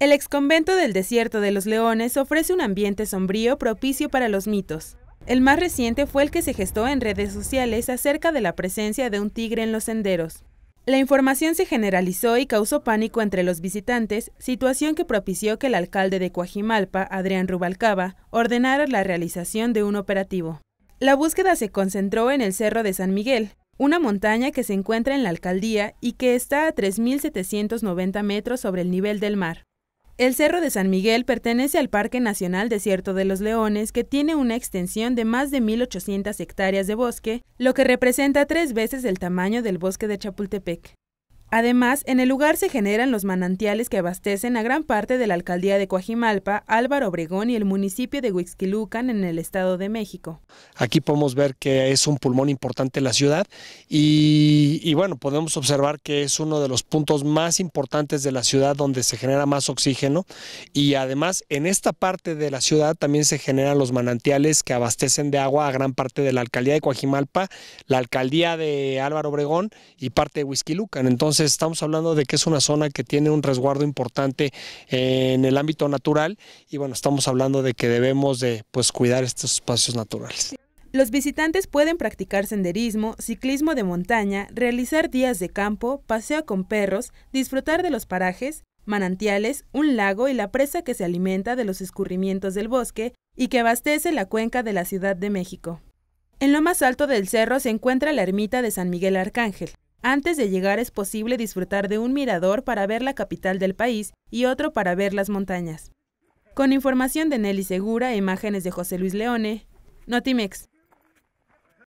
El exconvento del Desierto de los Leones ofrece un ambiente sombrío propicio para los mitos. El más reciente fue el que se gestó en redes sociales acerca de la presencia de un tigre en los senderos. La información se generalizó y causó pánico entre los visitantes, situación que propició que el alcalde de Coajimalpa, Adrián Rubalcaba, ordenara la realización de un operativo. La búsqueda se concentró en el Cerro de San Miguel, una montaña que se encuentra en la alcaldía y que está a 3.790 metros sobre el nivel del mar. El Cerro de San Miguel pertenece al Parque Nacional Desierto de los Leones, que tiene una extensión de más de 1.800 hectáreas de bosque, lo que representa tres veces el tamaño del bosque de Chapultepec. Además, en el lugar se generan los manantiales que abastecen a gran parte de la alcaldía de Coajimalpa, Álvaro Obregón y el municipio de Huixquilucan en el Estado de México. Aquí podemos ver que es un pulmón importante la ciudad y y, bueno, podemos observar que es uno de los puntos más importantes de la ciudad donde se genera más oxígeno y además en esta parte de la ciudad también se generan los manantiales que abastecen de agua a gran parte de la alcaldía de Coajimalpa, la alcaldía de Álvaro Obregón y parte de Huizquilucan. Entonces estamos hablando de que es una zona que tiene un resguardo importante en el ámbito natural y bueno, estamos hablando de que debemos de pues cuidar estos espacios naturales. Los visitantes pueden practicar senderismo, ciclismo de montaña, realizar días de campo, paseo con perros, disfrutar de los parajes, manantiales, un lago y la presa que se alimenta de los escurrimientos del bosque y que abastece la cuenca de la Ciudad de México. En lo más alto del cerro se encuentra la ermita de San Miguel Arcángel. Antes de llegar es posible disfrutar de un mirador para ver la capital del país y otro para ver las montañas. Con información de Nelly Segura e imágenes de José Luis Leone, Notimex.